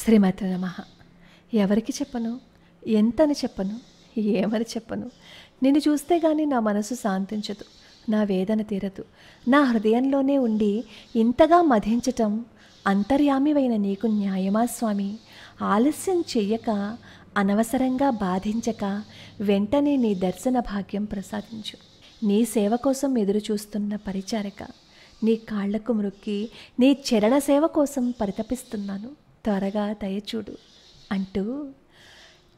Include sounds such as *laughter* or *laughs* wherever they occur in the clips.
శ్రీమతి నమ ఎవరికి చెప్పను ఎంతని చెప్పను ఏమని చెప్పను నిన్ను చూస్తే కానీ నా మనసు శాంతించదు నా వేదన తీరదు నా హృదయంలోనే ఉండి ఇంతగా మధించటం అంతర్యామివైన నీకు న్యాయమా స్వామి ఆలస్యం చెయ్యక అనవసరంగా బాధించక వెంటనే నీ దర్శన భాగ్యం ప్రసాదించు నీ సేవ కోసం ఎదురు చూస్తున్న పరిచారిక నీ కాళ్లకు మృక్కి నీ చరణ సేవ కోసం పరితపిస్తున్నాను త్వరగా దయచూడు అంటూ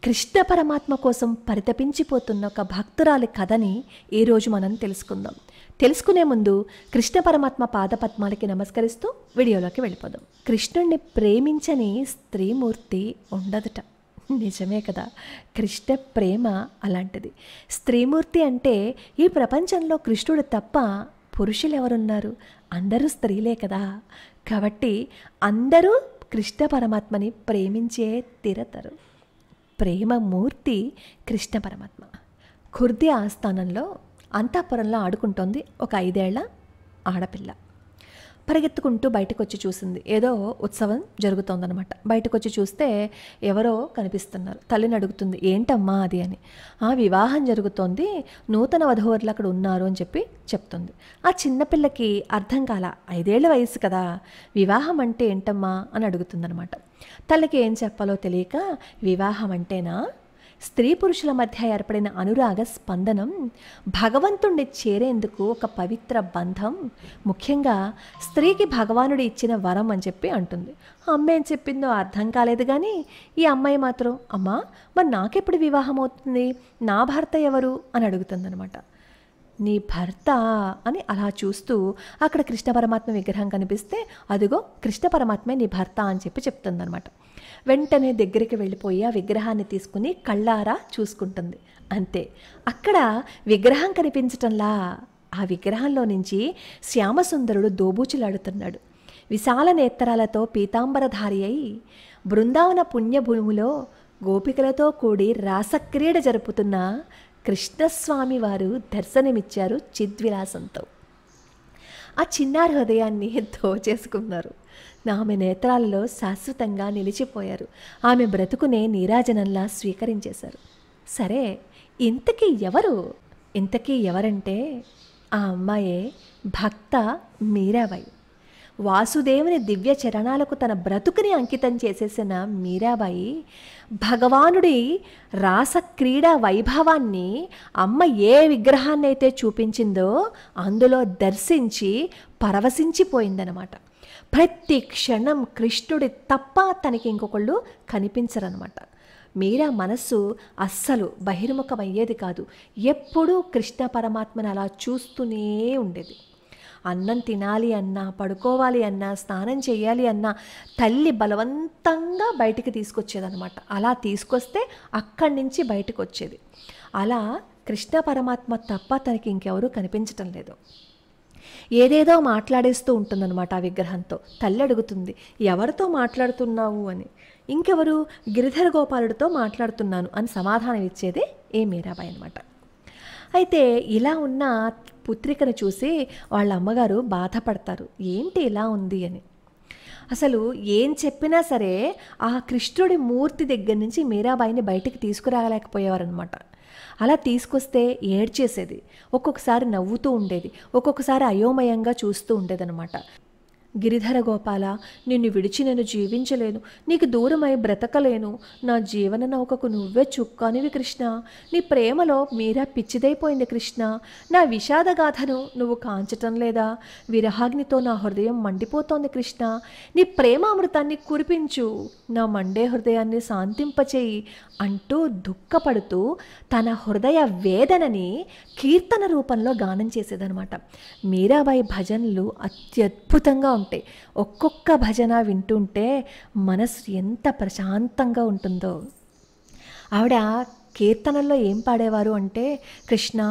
కృష్ణ పరమాత్మ కోసం పరితపించిపోతున్న ఒక భక్తురాలి కథని ఈరోజు మనం తెలుసుకుందాం తెలుసుకునే ముందు కృష్ణ పరమాత్మ పాదపద్మాలకి నమస్కరిస్తూ వీడియోలోకి వెళ్ళిపోదాం కృష్ణుణ్ణి ప్రేమించని స్త్రీమూర్తి ఉండదుట నిజమే కదా కృష్ణ ప్రేమ అలాంటిది స్త్రీమూర్తి అంటే ఈ ప్రపంచంలో కృష్ణుడు తప్ప పురుషులు ఎవరున్నారు అందరూ స్త్రీలే కదా కాబట్టి అందరూ కృష్ణ పరమాత్మని ప్రేమించే తిరతరు మూర్తి కృష్ణ పరమాత్మ ఖుర్ది ఆస్థానంలో అంతఃపురంలో ఆడుకుంటోంది ఒక ఐదేళ్ల ఆడపిల్ల పరిగెత్తుకుంటూ బయటకు వచ్చి చూసింది ఏదో ఉత్సవం జరుగుతోందనమాట బయటకు వచ్చి చూస్తే ఎవరో కనిపిస్తున్నారు తల్లిని అడుగుతుంది ఏంటమ్మా అది అని ఆ వివాహం జరుగుతోంది నూతన వధూవరులు అక్కడ ఉన్నారు అని చెప్పి చెప్తుంది ఆ చిన్నపిల్లకి అర్థం కాల ఐదేళ్ల వయసు కదా వివాహం అంటే ఏంటమ్మా అని అడుగుతుందనమాట తల్లికి ఏం చెప్పాలో తెలియక వివాహం అంటేనా స్త్రీ పురుషుల మధ్య ఏర్పడిన అనురాగ స్పందనం భగవంతుణ్ణి చేరేందుకు ఒక పవిత్ర బంధం ముఖ్యంగా స్త్రీకి భగవానుడు ఇచ్చిన వరం అని చెప్పి అంటుంది అమ్మ ఏం చెప్పిందో అర్థం కాలేదు కానీ ఈ అమ్మాయి మాత్రం అమ్మా మరి నాకెప్పుడు వివాహం అవుతుంది నా భర్త ఎవరు అని అడుగుతుందనమాట నీ భర్త అని అలా చూస్తూ అక్కడ కృష్ణ పరమాత్మ విగ్రహం కనిపిస్తే అదిగో కృష్ణ పరమాత్మే నీ భర్త అని చెప్పి చెప్తుందనమాట వెంటనే దగ్గరికి వెళ్ళిపోయి ఆ విగ్రహాన్ని తీసుకుని కళ్ళారా చూసుకుంటుంది అంతే అక్కడ విగ్రహం కనిపించటంలా ఆ విగ్రహంలో నుంచి శ్యామసుందరుడు దోబూచులాడుతున్నాడు విశాల నేత్రాలతో పీతాంబరధారి అయి బృందావన పుణ్యభూమిలో గోపికలతో కూడి రాసక్రీడ జరుపుతున్న కృష్ణస్వామి వారు దర్శనమిచ్చారు చిద్విలాసంతో ఆ చిన్నారి హృదయాన్ని దోచేసుకున్నారు ఆమె నేత్రాల్లో శాశ్వతంగా నిలిచిపోయారు ఆమె బ్రతుకునే నీరాజనంలా స్వీకరించేశారు సరే ఇంతకీ ఎవరు ఇంతకీ ఎవరంటే ఆ అమ్మాయే భక్త మీరాబాయి వాసుదేవుని దివ్య చరణాలకు తన బ్రతుకుని అంకితం చేసేసిన మీరాబాయి భగవానుడి రాసక్రీడా వైభవాన్ని అమ్మ ఏ విగ్రహాన్నైతే చూపించిందో అందులో దర్శించి పరవశించిపోయిందనమాట ప్రతి క్షణం కృష్ణుడి తప్ప తనకి ఇంకొకళ్ళు కనిపించరనమాట మీరా మనస్సు అస్సలు బహిర్ముఖమయ్యేది కాదు ఎప్పుడూ కృష్ణ పరమాత్మను అలా చూస్తూనే ఉండేది అన్నం తినాలి అన్నా పడుకోవాలి అన్నా స్నానం చేయాలి అన్నా తల్లి బలవంతంగా బయటికి తీసుకొచ్చేదనమాట అలా తీసుకొస్తే అక్కడి నుంచి బయటకు వచ్చేది అలా కృష్ణ పరమాత్మ తప్ప తనకి ఇంకెవరూ కనిపించటం లేదు ఏదేదో మాట్లాడేస్తూ ఉంటుందన్నమాట ఆ విగ్రహంతో తల్లి అడుగుతుంది ఎవరితో మాట్లాడుతున్నావు అని ఇంకెవరు గిరిధర గోపాలుడితో మాట్లాడుతున్నాను అని సమాధానం ఇచ్చేది ఏ మీరాబాయి అనమాట అయితే ఇలా ఉన్న పుత్రికను చూసి వాళ్ళ అమ్మగారు బాధపడతారు ఏంటి ఇలా ఉంది అని అసలు ఏం చెప్పినా సరే ఆ కృష్ణుడి మూర్తి దగ్గర నుంచి మీరాబాయిని బయటికి అనమాట అలా తీసుకొస్తే ఏడ్చేసేది ఒక్కొక్కసారి నవ్వుతూ ఉండేది ఒక్కొక్కసారి అయోమయంగా చూస్తూ ఉండేదనమాట గిరిధర గోపాల నిన్ను విడిచి నేను జీవించలేను నీకు దూరమై బ్రతకలేను నా జీవన నౌకకు నువ్వే చుక్కానివి కృష్ణ నీ ప్రేమలో మీరా పిచ్చిదైపోయింది కృష్ణ నా విషాదగాథను నువ్వు కాంచటం లేదా విరహాగ్నితో నా హృదయం మండిపోతోంది కృష్ణ నీ ప్రేమామృతాన్ని కురిపించు నా మండే హృదయాన్ని శాంతింపచేయి అంటూ దుఃఖపడుతూ తన హృదయ వేదనని కీర్తన రూపంలో గానం చేసేదనమాట మీరాబాయి భజనలు అత్యద్భుతంగా ఉంటాయి ఒక్కొక్క భజన వింటుంటే మనసు ఎంత ప్రశాంతంగా ఉంటుందో ఆవిడ కీర్తనల్లో ఏం పాడేవారు అంటే కృష్ణ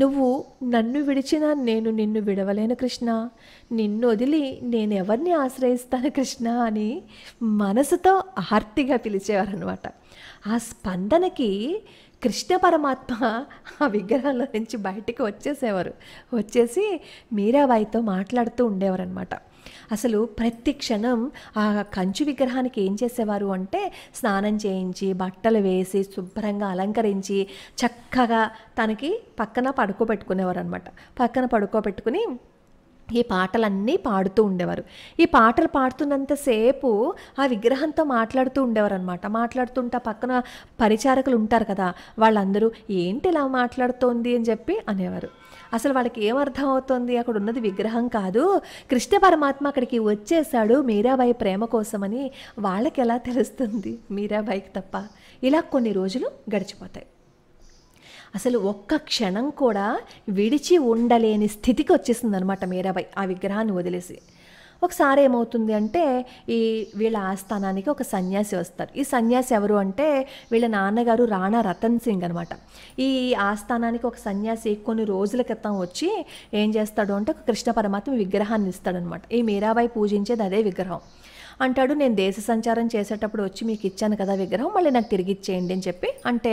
నువ్వు నన్ను విడిచినా నేను నిన్ను విడవలేను కృష్ణ నిన్ను వదిలి నేను ఎవరిని ఆశ్రయిస్తాను కృష్ణ అని మనసుతో ఆర్తిగా పిలిచేవారనమాట ఆ స్పందనకి కృష్ణ పరమాత్మ ఆ విగ్రహంలో నుంచి బయటికి వచ్చేసేవారు వచ్చేసి మీరాబాయితో మాట్లాడుతూ ఉండేవారనమాట అసలు ప్రతి క్షణం ఆ కంచు విగ్రహానికి ఏం చేసేవారు అంటే స్నానం చేయించి బట్టలు వేసి శుభ్రంగా అలంకరించి చక్కగా తనకి పక్కన పడుకోబెట్టుకునేవారు అనమాట పక్కన పడుకోబెట్టుకుని ఈ పాటలన్నీ పాడుతూ ఉండేవారు ఈ పాటలు పాడుతున్నంతసేపు ఆ విగ్రహంతో మాట్లాడుతూ ఉండేవారు అనమాట మాట్లాడుతుంటే పక్కన పరిచారకులు ఉంటారు కదా వాళ్ళందరూ ఏంటి ఇలా మాట్లాడుతోంది అని చెప్పి అనేవారు అసలు వాళ్ళకి ఏమర్థం అవుతుంది అక్కడ ఉన్నది విగ్రహం కాదు కృష్ణ పరమాత్మ అక్కడికి వచ్చేసాడు మీరాబాయి ప్రేమ కోసమని వాళ్ళకి ఎలా తెలుస్తుంది మీరాబాయికి తప్ప ఇలా కొన్ని రోజులు గడిచిపోతాయి అసలు ఒక్క క్షణం కూడా విడిచి ఉండలేని స్థితికి వచ్చేసింది అనమాట మీరాబాయి ఆ విగ్రహాన్ని వదిలేసి ఒకసారి ఏమవుతుంది అంటే ఈ వీళ్ళ ఆస్థానానికి ఒక సన్యాసి వస్తారు ఈ సన్యాసి ఎవరు అంటే వీళ్ళ నాన్నగారు రాణా రతన్ సింగ్ అనమాట ఈ ఆస్థానానికి ఒక సన్యాసి కొన్ని రోజుల క్రితం వచ్చి ఏం చేస్తాడు అంటే ఒక కృష్ణ పరమాత్మ విగ్రహాన్ని ఇస్తాడనమాట ఈ మీరాబాయి పూజించేది అదే విగ్రహం అంటాడు నేను దేశ సంచారం చేసేటప్పుడు వచ్చి మీకు ఇచ్చాను కదా విగ్రహం మళ్ళీ నాకు తిరిగి ఇచ్చేయండి అని చెప్పి అంటే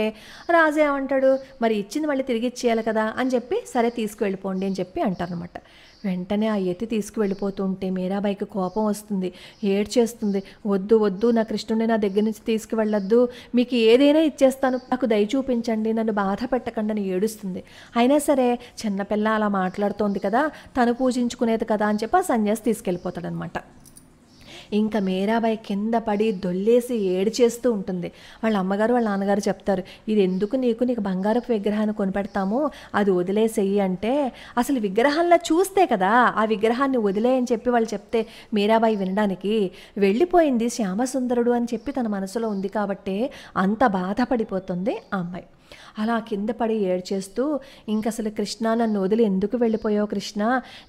రాజేమంటాడు మరి ఇచ్చింది మళ్ళీ తిరిగి ఇచ్చేయాలి కదా అని చెప్పి సరే తీసుకువెళ్ళిపోండి అని చెప్పి అంటారనమాట వెంటనే ఆ ఎత్తి తీసుకువెళ్ళిపోతుంటే మీరాబాయికి కోపం వస్తుంది ఏడ్చేస్తుంది వద్దు వద్దు నా కృష్ణుడిని నా దగ్గర నుంచి తీసుకువెళ్ళొద్దు మీకు ఏదైనా ఇచ్చేస్తాను నాకు దయ చూపించండి నన్ను బాధ పెట్టకండి అని ఏడుస్తుంది అయినా సరే చిన్నపిల్ల అలా మాట్లాడుతోంది కదా తను పూజించుకునేది కదా అని చెప్పి ఆ సన్యాసి తీసుకెళ్ళిపోతాడనమాట ఇంకా మీరాబాయి కింద పడి దొల్లేసి చేస్తూ ఉంటుంది వాళ్ళ అమ్మగారు వాళ్ళ నాన్నగారు చెప్తారు ఇది ఎందుకు నీకు నీకు బంగారపు విగ్రహాన్ని కొనిపెడతాము అది వదిలేసేయి అంటే అసలు విగ్రహంలో చూస్తే కదా ఆ విగ్రహాన్ని వదిలేయని చెప్పి వాళ్ళు చెప్తే మీరాబాయి వినడానికి వెళ్ళిపోయింది శ్యామసుందరుడు అని చెప్పి తన మనసులో ఉంది కాబట్టే అంత బాధపడిపోతుంది ఆ అమ్మాయి అలా కింద పడి ఏడ్చేస్తూ ఇంకసలు కృష్ణ నన్ను వదిలి ఎందుకు వెళ్ళిపోయావు కృష్ణ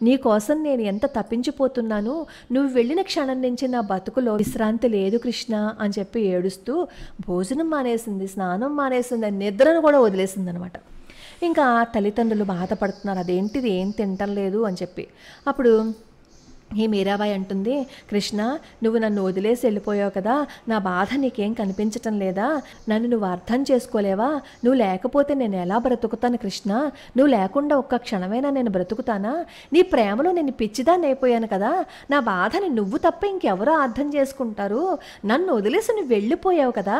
నీ కోసం నేను ఎంత తప్పించిపోతున్నాను నువ్వు వెళ్ళిన క్షణం నుంచి నా బతుకులో విశ్రాంతి లేదు కృష్ణ అని చెప్పి ఏడుస్తూ భోజనం మానేసింది స్నానం మానేసింది నిద్రను కూడా వదిలేసింది అనమాట ఇంకా తల్లిదండ్రులు బాధపడుతున్నారు అదేంటిది ఏం తింటలేదు అని చెప్పి అప్పుడు ఈ మీరాబాయి అంటుంది కృష్ణ నువ్వు నన్ను వదిలేసి వెళ్ళిపోయావు కదా నా బాధ నీకేం కనిపించటం లేదా నన్ను నువ్వు అర్థం చేసుకోలేవా నువ్వు లేకపోతే నేను ఎలా బ్రతుకుతాను కృష్ణ నువ్వు లేకుండా ఒక్క క్షణమైనా నేను బ్రతుకుతానా నీ ప్రేమలో నేను పిచ్చిదాన్ని అయిపోయాను కదా నా బాధని నువ్వు తప్ప ఇంకెవరో అర్థం చేసుకుంటారు నన్ను వదిలేసి నువ్వు వెళ్ళిపోయావు కదా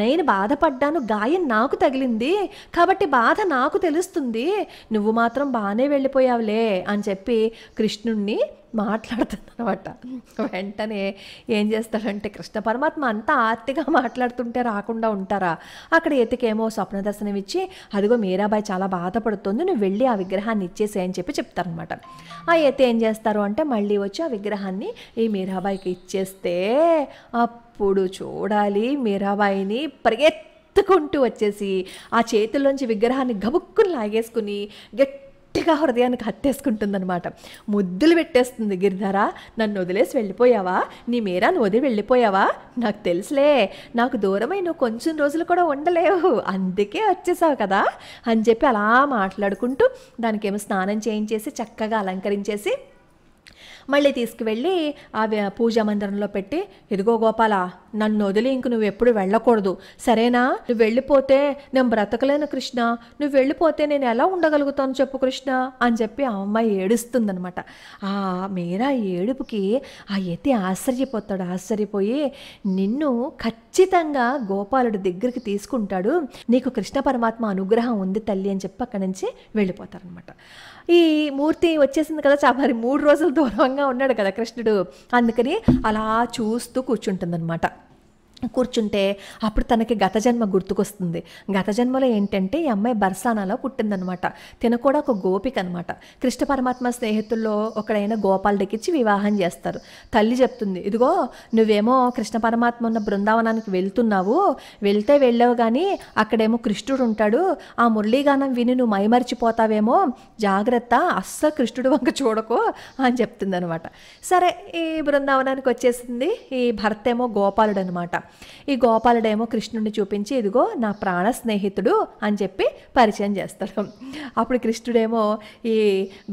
నేను బాధపడ్డాను గాయం నాకు తగిలింది కాబట్టి బాధ నాకు తెలుస్తుంది నువ్వు మాత్రం బాగానే వెళ్ళిపోయావులే అని చెప్పి కృష్ణుణ్ణి మాట్లాడుతుంది అనమాట వెంటనే ఏం చేస్తాడంటే కృష్ణ పరమాత్మ అంతా ఆర్తిగా మాట్లాడుతుంటే రాకుండా ఉంటారా అక్కడ ఎతికేమో స్వప్న దర్శనం ఇచ్చి అదిగో మీరాబాయి చాలా బాధపడుతుంది నువ్వు వెళ్ళి ఆ విగ్రహాన్ని ఇచ్చేసే అని చెప్పి చెప్తారనమాట ఆ ఎత్తి ఏం చేస్తారు అంటే మళ్ళీ వచ్చి ఆ విగ్రహాన్ని ఈ మీరాబాయికి ఇచ్చేస్తే అప్పుడు చూడాలి మీరాబాయిని పరిగెత్తుకుంటూ వచ్చేసి ఆ చేతుల్లోంచి విగ్రహాన్ని గబుక్కుని లాగేసుకుని గట్టి గట్టిగా హృదయానికి అనమాట ముద్దులు పెట్టేస్తుంది గిరిధర నన్ను వదిలేసి వెళ్ళిపోయావా నీ మీరా నువ్వు వదిలి వెళ్ళిపోయావా నాకు తెలుసులే నాకు దూరమై నువ్వు కొంచెం రోజులు కూడా ఉండలేవు అందుకే వచ్చేసావు కదా అని చెప్పి అలా మాట్లాడుకుంటూ దానికేమో స్నానం చేయించేసి చక్కగా అలంకరించేసి మళ్ళీ తీసుకువెళ్ళి ఆ పూజా మందిరంలో పెట్టి ఇదిగో గోపాల నన్ను వదిలి ఇంక నువ్వు ఎప్పుడు వెళ్ళకూడదు సరేనా నువ్వు వెళ్ళిపోతే నేను బ్రతకలేను కృష్ణ నువ్వు వెళ్ళిపోతే నేను ఎలా ఉండగలుగుతాను చెప్పు కృష్ణ అని చెప్పి ఆ అమ్మాయి ఏడుస్తుందనమాట ఆ మీరా ఏడుపుకి ఆ ఎతి ఆశ్చర్యపోతాడు ఆశ్చర్యపోయి నిన్ను ఖచ్చితంగా గోపాలుడి దగ్గరికి తీసుకుంటాడు నీకు కృష్ణ పరమాత్మ అనుగ్రహం ఉంది తల్లి అని చెప్పి అక్కడి నుంచి వెళ్ళిపోతారనమాట ఈ మూర్తి వచ్చేసింది కదా చా మరి మూడు రోజులు దూరంగా ఉన్నాడు కదా కృష్ణుడు అందుకని అలా చూస్తూ కూర్చుంటుందన్నమాట కూర్చుంటే అప్పుడు తనకి గత జన్మ గుర్తుకొస్తుంది గత జన్మలో ఏంటంటే ఈ అమ్మాయి బర్సానాలో పుట్టిందనమాట తిన కూడా ఒక గోపిక అనమాట కృష్ణ పరమాత్మ స్నేహితుల్లో ఒకడైన గోపాల్ డెక్కిచ్చి వివాహం చేస్తారు తల్లి చెప్తుంది ఇదిగో నువ్వేమో కృష్ణ పరమాత్మ ఉన్న బృందావనానికి వెళ్తున్నావు వెళ్తే వెళ్ళావు కానీ అక్కడేమో కృష్ణుడు ఉంటాడు ఆ మురళీగానం విని నువ్వు మైమరిచిపోతావేమో జాగ్రత్త అస్సలు కృష్ణుడు వంక చూడకు అని చెప్తుంది అనమాట సరే ఈ బృందావనానికి వచ్చేసింది ఈ భర్తేమో గోపాలుడు అనమాట ఈ గోపాలుడేమో కృష్ణుడిని చూపించి ఇదిగో నా ప్రాణ స్నేహితుడు అని చెప్పి పరిచయం చేస్తాడు అప్పుడు కృష్ణుడేమో ఈ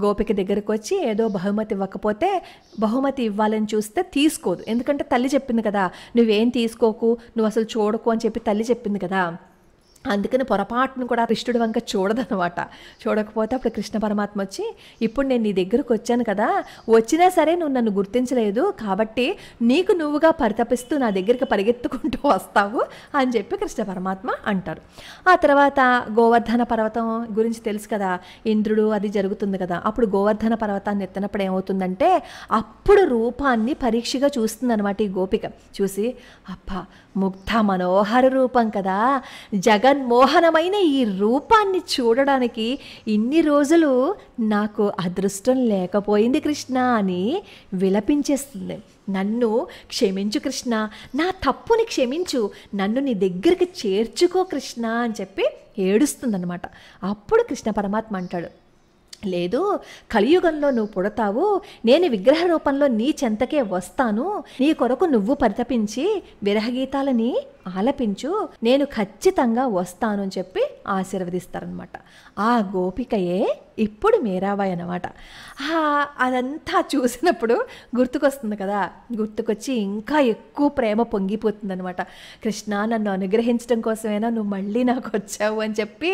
గోపిక దగ్గరకు వచ్చి ఏదో బహుమతి ఇవ్వకపోతే బహుమతి ఇవ్వాలని చూస్తే తీసుకోదు ఎందుకంటే తల్లి చెప్పింది కదా నువ్వేం తీసుకోకు నువ్వు అసలు చూడకు అని చెప్పి తల్లి చెప్పింది కదా అందుకని పొరపాటును కూడా కృష్ణుడు వంక చూడదనమాట చూడకపోతే అప్పుడు కృష్ణ పరమాత్మ వచ్చి ఇప్పుడు నేను నీ దగ్గరకు వచ్చాను కదా వచ్చినా సరే నువ్వు నన్ను గుర్తించలేదు కాబట్టి నీకు నువ్వుగా పరితపిస్తూ నా దగ్గరికి పరిగెత్తుకుంటూ *laughs* వస్తావు అని చెప్పి కృష్ణ పరమాత్మ అంటారు ఆ తర్వాత గోవర్ధన పర్వతం గురించి తెలుసు కదా ఇంద్రుడు అది జరుగుతుంది కదా అప్పుడు గోవర్ధన పర్వతాన్ని ఎత్తినప్పుడు ఏమవుతుందంటే అప్పుడు రూపాన్ని పరీక్షగా చూస్తుంది అనమాట ఈ గోపిక చూసి అబ్బా ముగ్ధ మనోహర రూపం కదా జగన్మోహనమైన ఈ రూపాన్ని చూడడానికి ఇన్ని రోజులు నాకు అదృష్టం లేకపోయింది కృష్ణ అని విలపించేస్తుంది నన్ను క్షమించు కృష్ణ నా తప్పుని క్షమించు నన్ను నీ దగ్గరికి చేర్చుకో కృష్ణ అని చెప్పి ఏడుస్తుందన్నమాట అప్పుడు కృష్ణ పరమాత్మ అంటాడు లేదు కలియుగంలో నువ్వు పుడతావు నేను విగ్రహ రూపంలో నీ చెంతకే వస్తాను నీ కొరకు నువ్వు పరితపించి విరహగీతాలని ఆలపించు నేను ఖచ్చితంగా వస్తాను అని చెప్పి ఆశీర్వదిస్తారనమాట ఆ గోపికయే ఇప్పుడు మీరాబాయ్ అనమాట అదంతా చూసినప్పుడు గుర్తుకొస్తుంది కదా గుర్తుకొచ్చి ఇంకా ఎక్కువ ప్రేమ పొంగిపోతుంది అనమాట కృష్ణ నన్ను అనుగ్రహించడం కోసమైనా నువ్వు మళ్ళీ నాకు వచ్చావు అని చెప్పి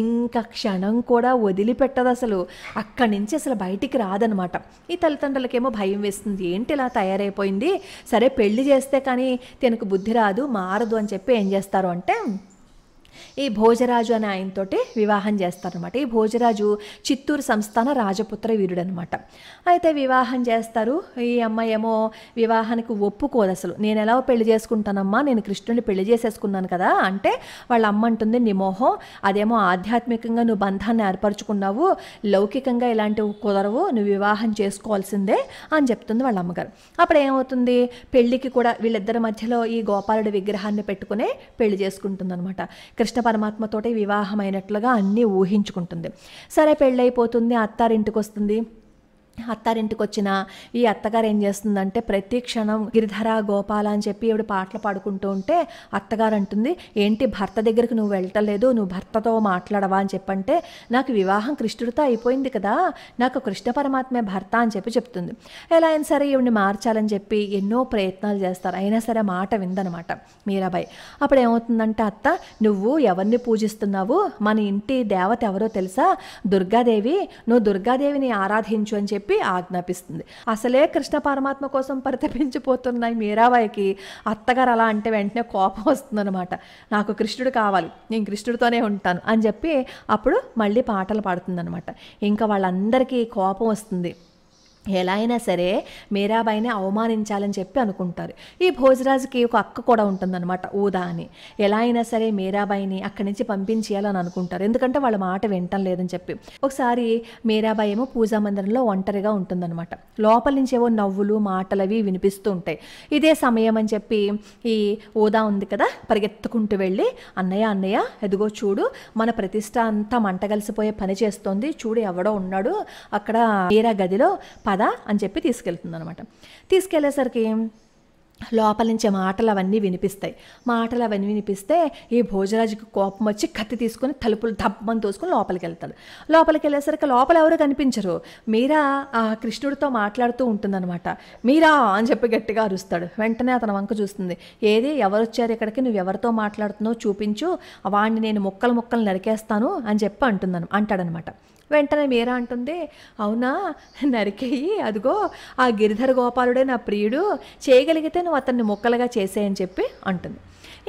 ఇంకా క్షణం కూడా వదిలిపెట్టదు అసలు అక్కడి నుంచి అసలు బయటికి రాదనమాట ఈ తల్లిదండ్రులకేమో భయం వేస్తుంది ఏంటి ఇలా తయారైపోయింది సరే పెళ్లి చేస్తే కానీ తనకు బుద్ధి రాదు మార మారదు అని చెప్పి ఏం చేస్తారు అంటే ఈ భోజరాజు అనే ఆయనతోటి వివాహం చేస్తారనమాట ఈ భోజరాజు చిత్తూరు సంస్థాన రాజపుత్ర వీరుడు అనమాట అయితే వివాహం చేస్తారు ఈ అమ్మాయి ఏమో వివాహానికి ఒప్పుకోదు అసలు నేను ఎలా పెళ్లి చేసుకుంటానమ్మా నేను కృష్ణుడిని పెళ్లి చేసేసుకున్నాను కదా అంటే వాళ్ళ అమ్మ అంటుంది నీ మోహం అదేమో ఆధ్యాత్మికంగా నువ్వు బంధాన్ని ఏర్పరచుకున్నావు లౌకికంగా ఇలాంటివి కుదరవు నువ్వు వివాహం చేసుకోవాల్సిందే అని చెప్తుంది వాళ్ళ అమ్మగారు అప్పుడు ఏమవుతుంది పెళ్లికి కూడా వీళ్ళిద్దరి మధ్యలో ఈ గోపాలుడి విగ్రహాన్ని పెట్టుకునే పెళ్లి చేసుకుంటుంది అనమాట కృష్ణ పరమాత్మతోటి వివాహమైనట్లుగా అన్నీ ఊహించుకుంటుంది సరే పెళ్ళైపోతుంది అత్తారింటికి వస్తుంది అత్తారింటికి వచ్చిన ఈ అత్తగారు ఏం చేస్తుందంటే ప్రతి క్షణం గిరిధర గోపాల అని చెప్పి ఎవడు పాటలు పాడుకుంటూ ఉంటే అత్తగారు అంటుంది ఏంటి భర్త దగ్గరికి నువ్వు వెళ్ళటలేదు నువ్వు భర్తతో మాట్లాడవా అని చెప్పంటే నాకు వివాహం కృష్ణుడితో అయిపోయింది కదా నాకు కృష్ణ పరమాత్మే భర్త అని చెప్పి చెప్తుంది ఎలా అయినా సరే ఈవిడిని మార్చాలని చెప్పి ఎన్నో ప్రయత్నాలు చేస్తారు అయినా సరే మాట విందనమాట మీరాబాయ్ అప్పుడు ఏమవుతుందంటే అత్త నువ్వు ఎవరిని పూజిస్తున్నావు మన ఇంటి దేవత ఎవరో తెలుసా దుర్గాదేవి నువ్వు దుర్గాదేవిని ఆరాధించు అని చెప్పి చెప్పి ఆజ్ఞాపిస్తుంది అసలే కృష్ణ పరమాత్మ కోసం పరితపించిపోతున్నాయి మీరాబాయికి అత్తగారు అలా అంటే వెంటనే కోపం వస్తుందన్నమాట నాకు కృష్ణుడు కావాలి నేను కృష్ణుడితోనే ఉంటాను అని చెప్పి అప్పుడు మళ్ళీ పాటలు పాడుతుందనమాట ఇంకా వాళ్ళందరికీ కోపం వస్తుంది ఎలా అయినా సరే మీరాబాయిని అవమానించాలని చెప్పి అనుకుంటారు ఈ భోజరాజుకి ఒక అక్క కూడా ఉంటుందన్నమాట ఊదా అని ఎలా అయినా సరే మీరాబాయిని అక్కడి నుంచి పంపించేయాలని అనుకుంటారు ఎందుకంటే వాళ్ళ మాట వింటం లేదని చెప్పి ఒకసారి మీరాబాయి ఏమో పూజా మందిరంలో ఒంటరిగా ఉంటుందన్నమాట లోపల నుంచి ఏవో నవ్వులు మాటలు అవి వినిపిస్తూ ఉంటాయి ఇదే సమయం అని చెప్పి ఈ ఊదా ఉంది కదా పరిగెత్తుకుంటూ వెళ్ళి అన్నయ్య అన్నయ్య ఎదుగో చూడు మన ప్రతిష్ట అంతా మంట కలిసిపోయే పని చేస్తోంది చూడు ఎవడో ఉన్నాడు అక్కడ మీరా గదిలో పద అని చెప్పి తీసుకెళ్తుంది అనమాట తీసుకెళ్లేసరికి లోపల నుంచి మాటలు అవన్నీ వినిపిస్తాయి మాటలు అవన్నీ వినిపిస్తే ఈ భోజరాజుకి కోపం వచ్చి కత్తి తీసుకుని తలుపులు దబ్బం తోసుకుని లోపలికి వెళ్తాడు లోపలికి వెళ్ళేసరికి లోపల ఎవరు కనిపించరు మీరా ఆ కృష్ణుడితో మాట్లాడుతూ ఉంటుందన్నమాట మీరా అని చెప్పి గట్టిగా అరుస్తాడు వెంటనే అతను వంక చూస్తుంది ఏది ఎవరు వచ్చారు ఇక్కడికి నువ్వు ఎవరితో మాట్లాడుతున్నావు చూపించు వాడిని నేను ముక్కలు ముక్కలు నరికేస్తాను అని చెప్పి అంటుందను అంటాడనమాట వెంటనే మీరా అంటుంది అవునా నరికేయి అదిగో ఆ గిరిధర గోపాలుడే నా ప్రియుడు చేయగలిగితే నువ్వు అతన్ని ముక్కలుగా చేసేయని చెప్పి అంటుంది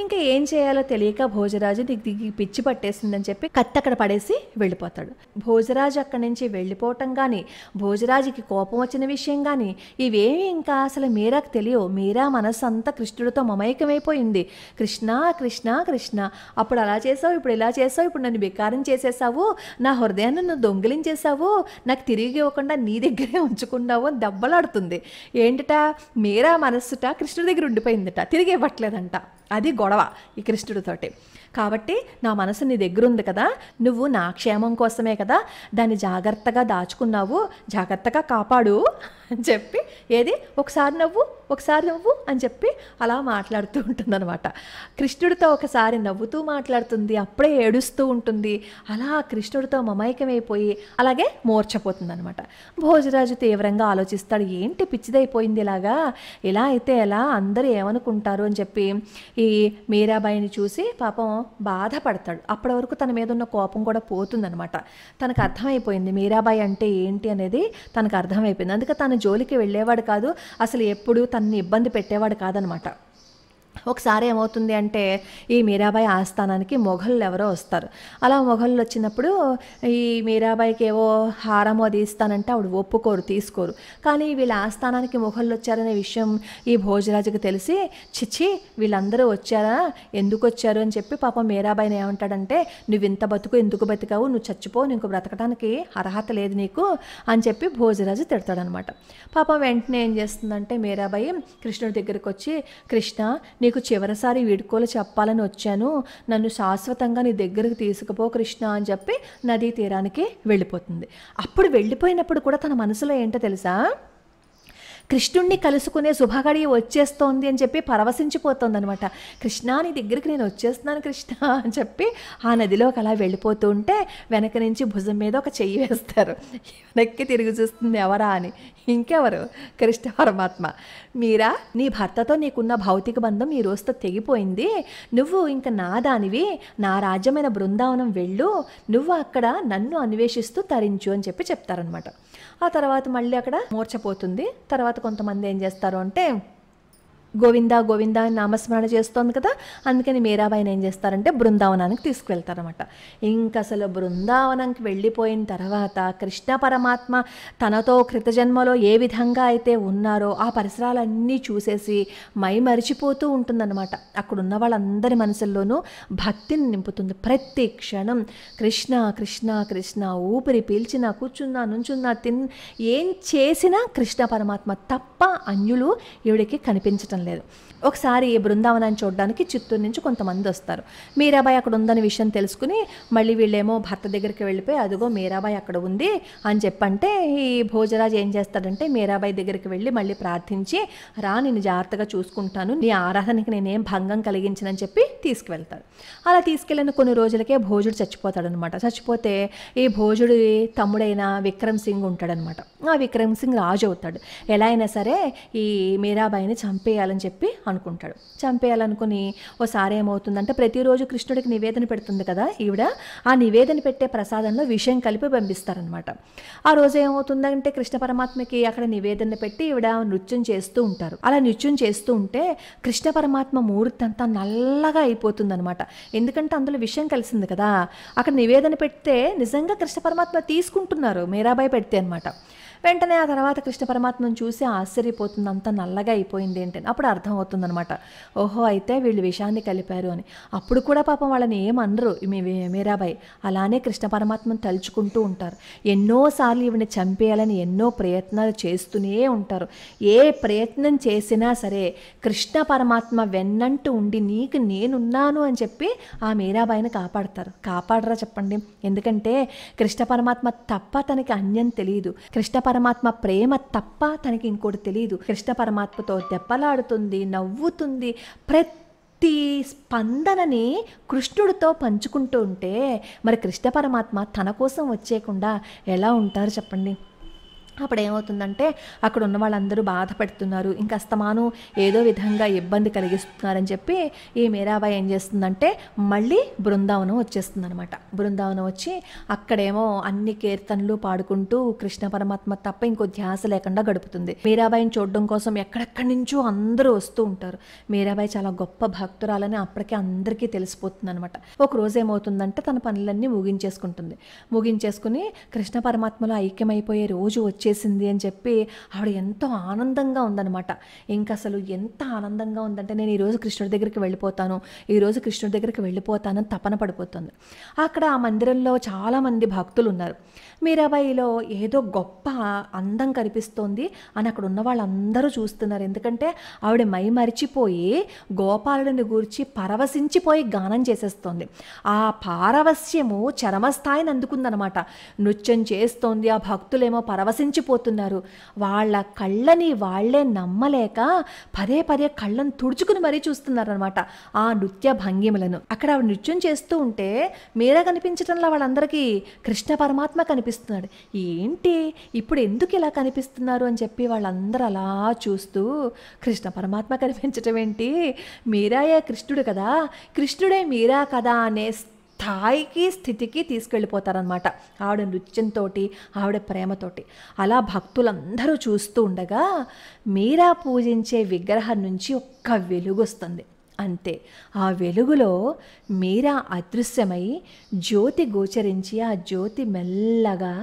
ఇంకా ఏం చేయాలో తెలియక భోజరాజు దిగి పిచ్చి పట్టేసిందని చెప్పి కత్తి అక్కడ పడేసి వెళ్ళిపోతాడు భోజరాజు అక్కడి నుంచి వెళ్ళిపోవటం కానీ భోజరాజుకి కోపం వచ్చిన విషయం కానీ ఇవేమి ఇంకా అసలు మీరాకు తెలియవు మీరా మనస్సు అంతా కృష్ణుడితో మమైకమైపోయింది కృష్ణ కృష్ణ కృష్ణ అప్పుడు అలా చేసావు ఇప్పుడు ఇలా చేసావు ఇప్పుడు నన్ను బికారం చేసేసావు నా హృదయాన్ని నన్ను దొంగిలించేసావు నాకు తిరిగి ఇవ్వకుండా నీ దగ్గరే ఉంచుకున్నావు అని దెబ్బలాడుతుంది ఏంటట మీరా మనస్సుట కృష్ణుడి దగ్గర ఉండిపోయిందట తిరిగి ఇవ్వట్లేదంట అది గొడవ ఈ కృష్ణుడితోటి కాబట్టి నా మనసు నీ దగ్గర ఉంది కదా నువ్వు నా క్షేమం కోసమే కదా దాన్ని జాగ్రత్తగా దాచుకున్నావు జాగ్రత్తగా కాపాడు అని చెప్పి ఏది ఒకసారి నవ్వు ఒకసారి నవ్వు అని చెప్పి అలా మాట్లాడుతూ ఉంటుందన్నమాట కృష్ణుడితో ఒకసారి నవ్వుతూ మాట్లాడుతుంది అప్పుడే ఏడుస్తూ ఉంటుంది అలా కృష్ణుడితో మమైకమైపోయి అలాగే మూర్చపోతుందనమాట భోజరాజు తీవ్రంగా ఆలోచిస్తాడు ఏంటి పిచ్చిదైపోయింది ఇలాగా ఇలా అయితే ఎలా అందరూ ఏమనుకుంటారు అని చెప్పి ఈ మీరాబాయిని చూసి పాపం బాధపడతాడు అప్పటి వరకు తన మీద ఉన్న కోపం కూడా పోతుందనమాట తనకు అర్థమైపోయింది మీరాబాయి అంటే ఏంటి అనేది తనకు అర్థమైపోయింది అందుకే తన జోలికి వెళ్ళేవాడు కాదు అసలు ఎప్పుడు తనని ఇబ్బంది పెట్టేవాడు కాదనమాట ఒకసారి ఏమవుతుంది అంటే ఈ మీరాబాయి ఆస్థానానికి మొఘళ్ళు ఎవరో వస్తారు అలా మొఘళ్ళు వచ్చినప్పుడు ఈ మీరాబాయికి ఏవో హారమో అది ఇస్తానంటే ఆవిడ ఒప్పుకోరు తీసుకోరు కానీ వీళ్ళ ఆస్థానానికి మొఘళ్ళు వచ్చారనే విషయం ఈ భోజరాజుకి తెలిసి చిచ్చి వీళ్ళందరూ వచ్చారా ఎందుకు వచ్చారు అని చెప్పి పాపం మీరాబాయిని ఏమంటాడంటే నువ్వు ఇంత బతుకు ఎందుకు బతికావు నువ్వు చచ్చిపో నీకు బ్రతకడానికి అర్హత లేదు నీకు అని చెప్పి భోజరాజు తిడతాడనమాట పాపం వెంటనే ఏం చేస్తుందంటే మీరాబాయి కృష్ణుడి దగ్గరికి వచ్చి కృష్ణ నీ నీకు చివరిసారి వీడుకోలు చెప్పాలని వచ్చాను నన్ను శాశ్వతంగా నీ దగ్గరకు తీసుకుపో కృష్ణ అని చెప్పి నదీ తీరానికి వెళ్ళిపోతుంది అప్పుడు వెళ్ళిపోయినప్పుడు కూడా తన మనసులో ఏంటో తెలుసా కృష్ణుణ్ణి కలుసుకునే శుభగడి వచ్చేస్తోంది అని చెప్పి పరవశించిపోతుంది అనమాట కృష్ణ నీ దగ్గరికి నేను వచ్చేస్తున్నాను కృష్ణ అని చెప్పి ఆ నదిలోకి అలా వెళ్ళిపోతూ ఉంటే వెనక నుంచి భుజం మీద ఒక చెయ్యి వేస్తారు వెనక్కి తిరిగి చూస్తుంది ఎవరా అని ఇంకెవరు కృష్ణ పరమాత్మ మీరా నీ భర్తతో నీకున్న భౌతిక బంధం ఈ రోజుతో తెగిపోయింది నువ్వు ఇంకా నా దానివి నా రాజ్యమైన బృందావనం వెళ్ళు నువ్వు అక్కడ నన్ను అన్వేషిస్తూ తరించు అని చెప్పి చెప్తారనమాట ఆ తర్వాత మళ్ళీ అక్కడ మూర్చపోతుంది తర్వాత తర్వాత కొంతమంది ఏం చేస్తారు అంటే గోవింద గోవింద నామస్మరణ చేస్తోంది కదా అందుకని మీరాబాయిని ఏం చేస్తారంటే బృందావనానికి తీసుకువెళ్తారనమాట ఇంక అసలు బృందావనంకి వెళ్ళిపోయిన తర్వాత కృష్ణ పరమాత్మ తనతో కృతజన్మలో ఏ విధంగా అయితే ఉన్నారో ఆ పరిసరాలన్నీ చూసేసి మై మరిచిపోతూ ఉంటుందన్నమాట అక్కడున్న వాళ్ళందరి మనసుల్లోనూ భక్తిని నింపుతుంది ప్రతి క్షణం కృష్ణ కృష్ణ కృష్ణ ఊపిరి పీల్చినా కూర్చున్నా నుంచున్నా తిన్ ఏం చేసినా కృష్ణ పరమాత్మ తప్ప అన్యులు ఈవిడికి కనిపించటం లేదు ఒకసారి బృందావనాన్ని చూడడానికి చిత్తూరు నుంచి కొంతమంది వస్తారు మీరాబాయి అక్కడ ఉందని విషయం తెలుసుకుని మళ్ళీ వీళ్ళేమో భర్త దగ్గరికి వెళ్ళిపోయి అదిగో మీరాబాయి అక్కడ ఉంది అని చెప్పంటే ఈ భోజరాజు ఏం చేస్తాడంటే మీరాబాయి దగ్గరికి వెళ్ళి మళ్ళీ ప్రార్థించి రా నేను జాగ్రత్తగా చూసుకుంటాను నీ ఆరాధనకి నేనేం భంగం కలిగించనని చెప్పి తీసుకువెళ్తాడు అలా తీసుకెళ్లిన కొన్ని రోజులకే భోజుడు అనమాట చచ్చిపోతే ఈ భోజుడి తమ్ముడైన విక్రమ్ సింగ్ ఉంటాడనమాట ఆ విక్రమ్ సింగ్ రాజు అవుతాడు ఎలా అయినా సరే ఈ మీరాబాయిని చంపేయాలని చంపేయాలని చెప్పి అనుకుంటాడు చంపేయాలనుకుని ఓసారి ఏమవుతుందంటే ప్రతిరోజు కృష్ణుడికి నివేదన పెడుతుంది కదా ఈవిడ ఆ నివేదన పెట్టే ప్రసాదంలో విషయం కలిపి పంపిస్తారనమాట ఆ రోజు ఏమవుతుందంటే కృష్ణ పరమాత్మకి అక్కడ నివేదన పెట్టి ఈవిడ నృత్యం చేస్తూ ఉంటారు అలా నృత్యం చేస్తూ ఉంటే కృష్ణ పరమాత్మ మూర్తి అంతా నల్లగా అయిపోతుందనమాట ఎందుకంటే అందులో విషయం కలిసింది కదా అక్కడ నివేదన పెడితే నిజంగా కృష్ణ పరమాత్మ తీసుకుంటున్నారు మీరాబాయి పెడితే అనమాట వెంటనే ఆ తర్వాత కృష్ణ పరమాత్మను చూసి ఆశ్చర్యపోతుంది అంత నల్లగా అయిపోయింది ఏంటని అప్పుడు అర్థం అవుతుందనమాట ఓహో అయితే వీళ్ళు విషాన్ని కలిపారు అని అప్పుడు కూడా పాపం వాళ్ళని ఏమనరు మీ మీరాబాయి అలానే కృష్ణ పరమాత్మను తలుచుకుంటూ ఉంటారు ఎన్నోసార్లు ఈవిని చంపేయాలని ఎన్నో ప్రయత్నాలు చేస్తూనే ఉంటారు ఏ ప్రయత్నం చేసినా సరే కృష్ణ పరమాత్మ వెన్నంటూ ఉండి నీకు నేనున్నాను అని చెప్పి ఆ మీరాబాయిని కాపాడతారు కాపాడరా చెప్పండి ఎందుకంటే కృష్ణ పరమాత్మ తప్ప తనకి అన్యం తెలియదు కృష్ణ పరమాత్మ ప్రేమ తప్ప తనకి ఇంకోటి తెలియదు కృష్ణ పరమాత్మతో దెబ్బలాడుతుంది నవ్వుతుంది ప్రతి స్పందనని కృష్ణుడితో పంచుకుంటూ ఉంటే మరి కృష్ణ పరమాత్మ తన కోసం వచ్చేయకుండా ఎలా ఉంటారు చెప్పండి అప్పుడు ఏమవుతుందంటే అక్కడ ఉన్న వాళ్ళందరూ బాధపడుతున్నారు ఇంకా అస్తమానం ఏదో విధంగా ఇబ్బంది కలిగిస్తున్నారని చెప్పి ఈ మీరాబాయి ఏం చేస్తుందంటే మళ్ళీ బృందావనం వచ్చేస్తుంది అనమాట బృందావనం వచ్చి అక్కడేమో అన్ని కీర్తనలు పాడుకుంటూ కృష్ణ పరమాత్మ తప్ప ఇంకో ధ్యాస లేకుండా గడుపుతుంది మీరాబాయిని చూడడం కోసం ఎక్కడెక్కడి నుంచో అందరూ వస్తూ ఉంటారు మీరాబాయి చాలా గొప్ప భక్తురాలని అప్పటికే అందరికీ తెలిసిపోతుంది అనమాట ఒక రోజు ఏమవుతుందంటే తన పనులన్నీ ముగించేసుకుంటుంది ముగించేసుకుని కృష్ణ పరమాత్మలో ఐక్యమైపోయే రోజు వచ్చి వచ్చేసింది అని చెప్పి ఆవిడ ఎంతో ఆనందంగా ఉందన్నమాట ఇంకా అసలు ఎంత ఆనందంగా ఉందంటే నేను ఈరోజు కృష్ణుడి దగ్గరికి వెళ్ళిపోతాను ఈరోజు కృష్ణుడి దగ్గరికి వెళ్ళిపోతానని తపన పడిపోతుంది అక్కడ ఆ మందిరంలో చాలామంది భక్తులు ఉన్నారు మీరాబాయిలో ఏదో గొప్ప అందం కనిపిస్తోంది అని అక్కడ ఉన్న వాళ్ళందరూ చూస్తున్నారు ఎందుకంటే ఆవిడ మై మరిచిపోయి గోపాలుడిని గూర్చి పరవశించిపోయి గానం చేసేస్తోంది ఆ పారవశ్యము చరమస్థాయిని అందుకుందనమాట నృత్యం చేస్తోంది ఆ భక్తులేమో పరవశించిపోతున్నారు వాళ్ళ కళ్ళని వాళ్లే నమ్మలేక పదే పదే కళ్ళను తుడుచుకుని మరీ చూస్తున్నారనమాట ఆ నృత్య భంగిమలను అక్కడ ఆవిడ నృత్యం చేస్తూ ఉంటే మీరా కనిపించడంలో వాళ్ళందరికీ కృష్ణ పరమాత్మ కనిపిస్తుంది కనిపిస్తున్నాడు ఏంటి ఇప్పుడు ఎందుకు ఇలా కనిపిస్తున్నారు అని చెప్పి వాళ్ళందరూ అలా చూస్తూ కృష్ణ పరమాత్మ కనిపించటం ఏంటి మీరాయే కృష్ణుడు కదా కృష్ణుడే మీరా కదా అనే స్థాయికి స్థితికి తీసుకెళ్ళిపోతారనమాట ఆవిడ నృత్యంతో ఆవిడ ప్రేమతోటి అలా భక్తులందరూ చూస్తూ ఉండగా మీరా పూజించే విగ్రహం నుంచి ఒక్క వెలుగు వస్తుంది అంతే ఆ వెలుగులో మీరా అదృశ్యమై జ్యోతి గోచరించి ఆ జ్యోతి మెల్లగా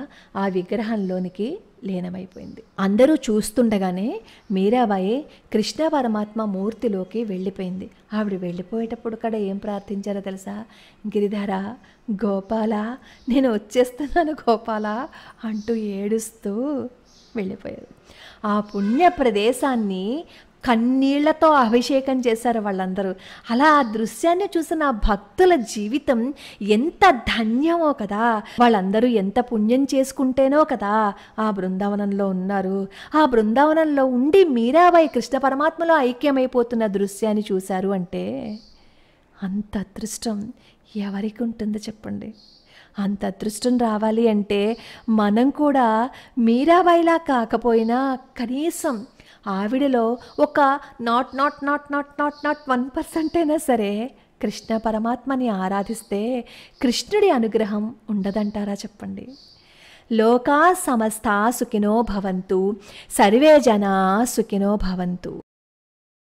ఆ విగ్రహంలోనికి లీనమైపోయింది అందరూ చూస్తుండగానే మీరాబాయి కృష్ణ పరమాత్మ మూర్తిలోకి వెళ్ళిపోయింది ఆవిడ వెళ్ళిపోయేటప్పుడు కూడా ఏం ప్రార్థించారో తెలుసా గిరిధర గోపాల నేను వచ్చేస్తున్నాను గోపాల అంటూ ఏడుస్తూ వెళ్ళిపోయారు ఆ పుణ్య ప్రదేశాన్ని కన్నీళ్లతో అభిషేకం చేశారు వాళ్ళందరూ అలా ఆ దృశ్యాన్ని చూసిన భక్తుల జీవితం ఎంత ధన్యమో కదా వాళ్ళందరూ ఎంత పుణ్యం చేసుకుంటేనో కదా ఆ బృందావనంలో ఉన్నారు ఆ బృందావనంలో ఉండి మీరాబాయి కృష్ణ పరమాత్మలో ఐక్యమైపోతున్న దృశ్యాన్ని చూశారు అంటే అంత అదృష్టం ఎవరికి ఉంటుందో చెప్పండి అంత అదృష్టం రావాలి అంటే మనం కూడా మీరాబాయిలా కాకపోయినా కనీసం ఆవిడలో ఒక not not not not not not one percent అయినా సరే కృష్ణ పరమాత్మని ఆరాధిస్తే కృష్ణుడి అనుగ్రహం ఉండదంటారా చెప్పండి లోకా సమస్త సుఖినో భవంతు సర్వే జనా సుఖినో భవంతు